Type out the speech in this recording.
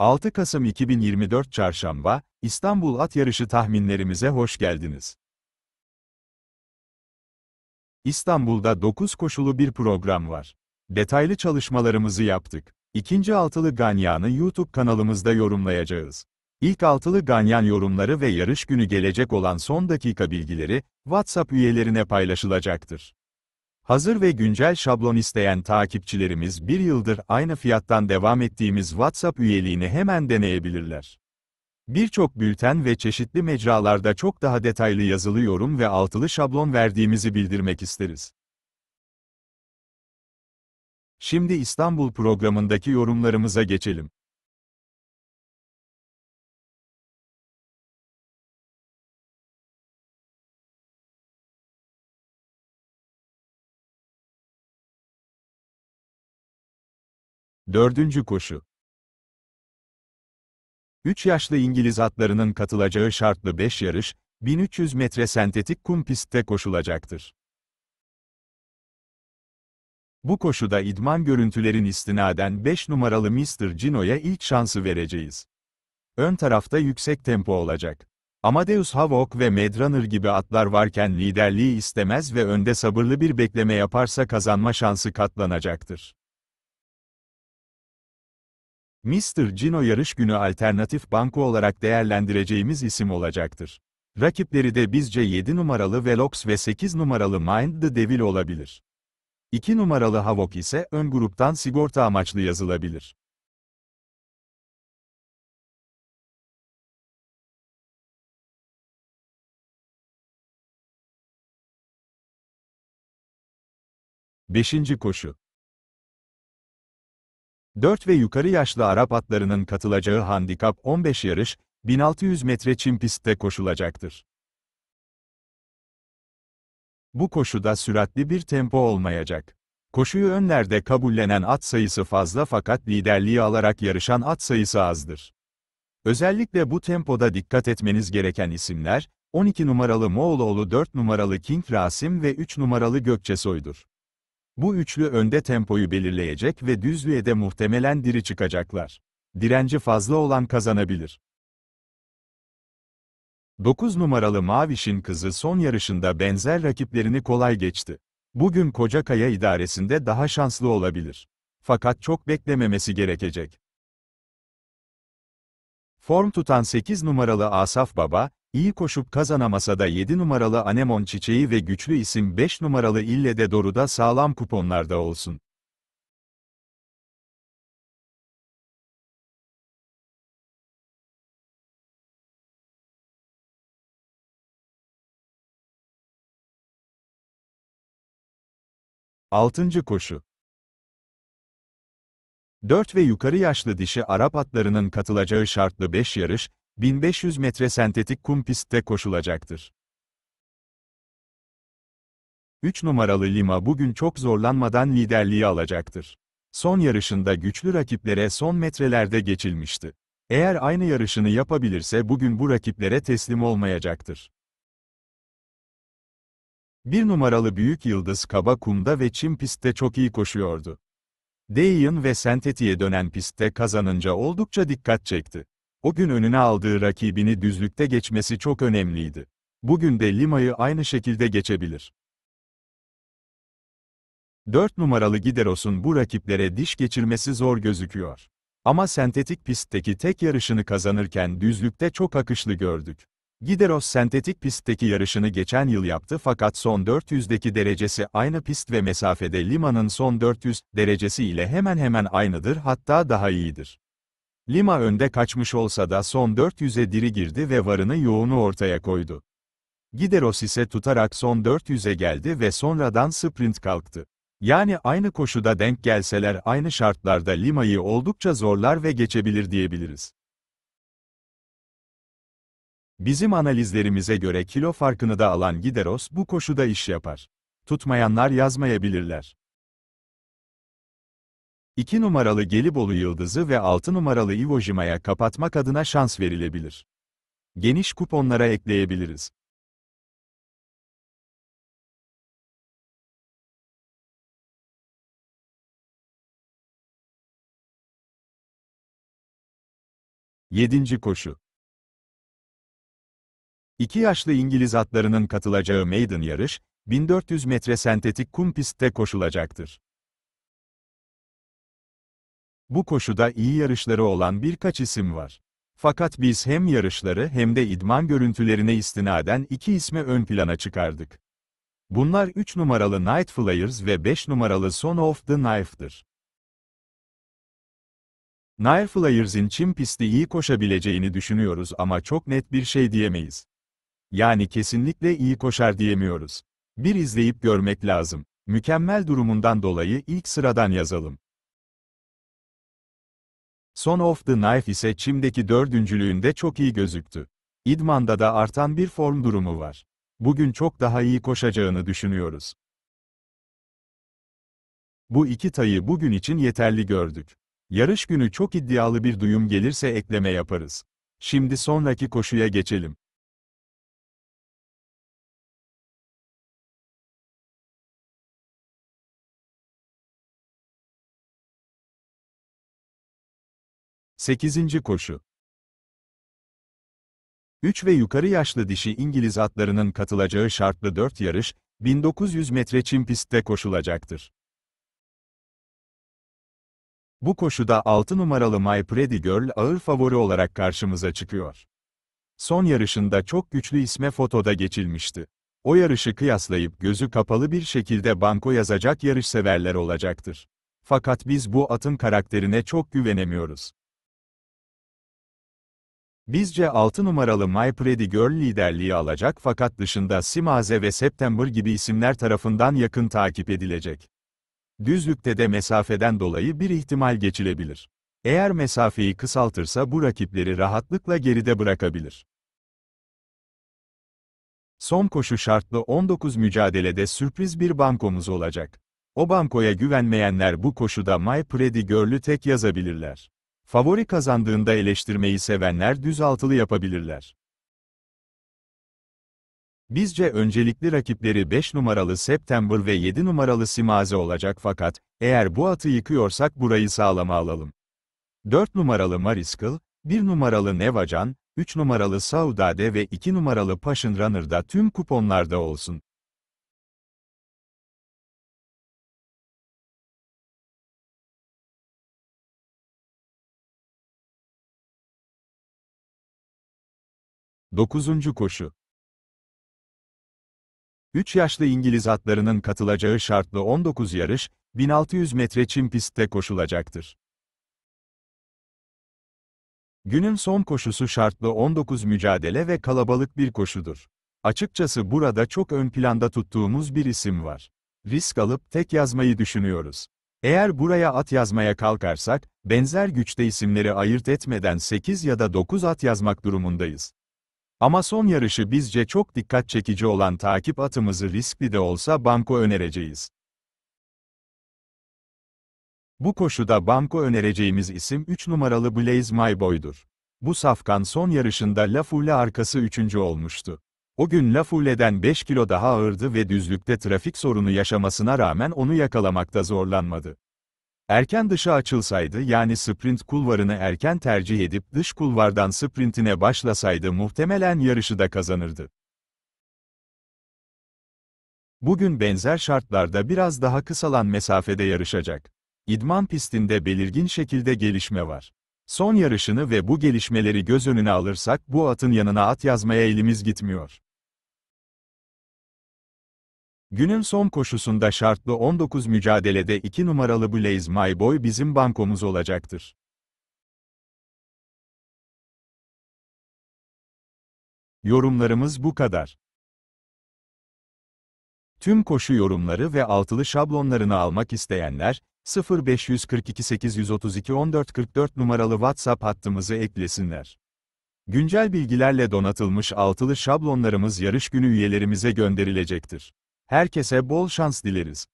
6 Kasım 2024 Çarşamba, İstanbul At Yarışı tahminlerimize hoş geldiniz. İstanbul'da 9 koşulu bir program var. Detaylı çalışmalarımızı yaptık. İkinci altılı Ganyan'ı YouTube kanalımızda yorumlayacağız. İlk altılı Ganyan yorumları ve yarış günü gelecek olan son dakika bilgileri, WhatsApp üyelerine paylaşılacaktır. Hazır ve güncel şablon isteyen takipçilerimiz bir yıldır aynı fiyattan devam ettiğimiz WhatsApp üyeliğini hemen deneyebilirler. Birçok bülten ve çeşitli mecralarda çok daha detaylı yazılı yorum ve altılı şablon verdiğimizi bildirmek isteriz. Şimdi İstanbul programındaki yorumlarımıza geçelim. Dördüncü koşu Üç yaşlı İngiliz atlarının katılacağı şartlı beş yarış, 1300 metre sentetik kum pistte koşulacaktır. Bu koşuda idman görüntülerin istinaden 5 numaralı Mr. Gino'ya ilk şansı vereceğiz. Ön tarafta yüksek tempo olacak. Amadeus Havok ve Medrunner gibi atlar varken liderliği istemez ve önde sabırlı bir bekleme yaparsa kazanma şansı katlanacaktır. Mr. Gino yarış günü alternatif banko olarak değerlendireceğimiz isim olacaktır. Rakipleri de bizce 7 numaralı Velox ve 8 numaralı Mind the Devil olabilir. 2 numaralı Havok ise ön gruptan sigorta amaçlı yazılabilir. Beşinci koşu 4 ve yukarı yaşlı Arap atlarının katılacağı handikap 15 yarış, 1600 metre çim pistte koşulacaktır. Bu koşuda süratli bir tempo olmayacak. Koşuyu önlerde kabullenen at sayısı fazla fakat liderliği alarak yarışan at sayısı azdır. Özellikle bu tempoda dikkat etmeniz gereken isimler, 12 numaralı Moğoloğlu 4 numaralı King Rasim ve 3 numaralı Gökçe Soy'dur. Bu üçlü önde tempoyu belirleyecek ve düzlüğe de muhtemelen diri çıkacaklar. Direnci fazla olan kazanabilir. 9 numaralı Maviş'in kızı son yarışında benzer rakiplerini kolay geçti. Bugün Kocakaya idaresinde daha şanslı olabilir. Fakat çok beklememesi gerekecek. Form tutan 8 numaralı Asaf Baba, İyi koşup kazanamasa da 7 numaralı anemon çiçeği ve güçlü isim 5 numaralı ille de Doru'da sağlam kuponlarda olsun. Altıncı koşu 4 ve yukarı yaşlı dişi Arap atlarının katılacağı şartlı 5 yarış, 1500 metre sentetik kum pistte koşulacaktır. 3 numaralı Lima bugün çok zorlanmadan liderliği alacaktır. Son yarışında güçlü rakiplere son metrelerde geçilmişti. Eğer aynı yarışını yapabilirse bugün bu rakiplere teslim olmayacaktır. 1 numaralı Büyük Yıldız kaba kumda ve çim pistte çok iyi koşuyordu. Dayan ve Senteti'ye dönen pistte kazanınca oldukça dikkat çekti. O gün önüne aldığı rakibini düzlükte geçmesi çok önemliydi. Bugün de Lima'yı aynı şekilde geçebilir. 4 numaralı Gideros'un bu rakiplere diş geçirmesi zor gözüküyor. Ama sentetik pistteki tek yarışını kazanırken düzlükte çok akışlı gördük. Gideros sentetik pistteki yarışını geçen yıl yaptı fakat son 400'deki derecesi aynı pist ve mesafede Lima'nın son 400 derecesi ile hemen hemen aynıdır hatta daha iyidir. Lima önde kaçmış olsa da son 400'e diri girdi ve varını yoğunu ortaya koydu. Gideros ise tutarak son 400'e geldi ve sonradan sprint kalktı. Yani aynı koşuda denk gelseler aynı şartlarda Lima'yı oldukça zorlar ve geçebilir diyebiliriz. Bizim analizlerimize göre kilo farkını da alan Gideros bu koşuda iş yapar. Tutmayanlar yazmayabilirler. 2 numaralı Gelibolu Yıldızı ve 6 numaralı Iwo kapatmak adına şans verilebilir. Geniş kuponlara ekleyebiliriz. Yedinci koşu İki yaşlı İngiliz atlarının katılacağı maiden yarış, 1400 metre sentetik kum pistte koşulacaktır. Bu koşuda iyi yarışları olan birkaç isim var. Fakat biz hem yarışları hem de idman görüntülerine istinaden iki isme ön plana çıkardık. Bunlar 3 numaralı Night Flyers ve 5 numaralı Son of the Knife'dır. Night Flyers'in çim pisti iyi koşabileceğini düşünüyoruz ama çok net bir şey diyemeyiz. Yani kesinlikle iyi koşar diyemiyoruz. Bir izleyip görmek lazım. Mükemmel durumundan dolayı ilk sıradan yazalım. Son of the Knife ise Çim'deki dördüncülüğünde çok iyi gözüktü. İdman'da da artan bir form durumu var. Bugün çok daha iyi koşacağını düşünüyoruz. Bu iki tayı bugün için yeterli gördük. Yarış günü çok iddialı bir duyum gelirse ekleme yaparız. Şimdi sonraki koşuya geçelim. 8. Koşu 3 ve yukarı yaşlı dişi İngiliz atlarının katılacağı şartlı 4 yarış, 1900 metre çim pistte koşulacaktır. Bu koşuda 6 numaralı My Pretty Girl ağır favori olarak karşımıza çıkıyor. Son yarışında çok güçlü isme fotoda geçilmişti. O yarışı kıyaslayıp gözü kapalı bir şekilde banko yazacak yarışseverler olacaktır. Fakat biz bu atın karakterine çok güvenemiyoruz. Bizce 6 numaralı My Pretty Girl liderliği alacak fakat dışında Simaze ve September gibi isimler tarafından yakın takip edilecek. Düzlükte de mesafeden dolayı bir ihtimal geçilebilir. Eğer mesafeyi kısaltırsa bu rakipleri rahatlıkla geride bırakabilir. Son koşu şartlı 19 mücadelede sürpriz bir bankomuz olacak. O bankoya güvenmeyenler bu koşuda My Pretty Girl'ü tek yazabilirler. Favori kazandığında eleştirmeyi sevenler düz altılı yapabilirler. Bizce öncelikli rakipleri 5 numaralı September ve 7 numaralı Simaze olacak fakat, eğer bu atı yıkıyorsak burayı sağlama alalım. 4 numaralı Mariscal, 1 numaralı Nevacan, 3 numaralı Saudade ve 2 numaralı Passion Runner'da tüm kuponlarda olsun. 9. Koşu 3 yaşlı İngiliz atlarının katılacağı şartlı 19 yarış, 1600 metre çim pistte koşulacaktır. Günün son koşusu şartlı 19 mücadele ve kalabalık bir koşudur. Açıkçası burada çok ön planda tuttuğumuz bir isim var. Risk alıp tek yazmayı düşünüyoruz. Eğer buraya at yazmaya kalkarsak, benzer güçte isimleri ayırt etmeden 8 ya da 9 at yazmak durumundayız. Ama son yarışı bizce çok dikkat çekici olan takip atımızı riskli de olsa banko önereceğiz. Bu koşuda banko önereceğimiz isim 3 numaralı Blaze My Boy'dur. Bu safkan son yarışında La arkası 3. olmuştu. O gün La 5 kilo daha ağırdı ve düzlükte trafik sorunu yaşamasına rağmen onu yakalamakta zorlanmadı. Erken dışa açılsaydı yani sprint kulvarını erken tercih edip dış kulvardan sprintine başlasaydı muhtemelen yarışı da kazanırdı. Bugün benzer şartlarda biraz daha kısalan mesafede yarışacak. İdman pistinde belirgin şekilde gelişme var. Son yarışını ve bu gelişmeleri göz önüne alırsak bu atın yanına at yazmaya elimiz gitmiyor. Günün son koşusunda şartlı 19 mücadelede 2 numaralı Blaze My Boy bizim bankomuz olacaktır. Yorumlarımız bu kadar. Tüm koşu yorumları ve altılı şablonlarını almak isteyenler, 0542 832 1444 numaralı WhatsApp hattımızı eklesinler. Güncel bilgilerle donatılmış altılı şablonlarımız yarış günü üyelerimize gönderilecektir. Herkese bol şans dileriz.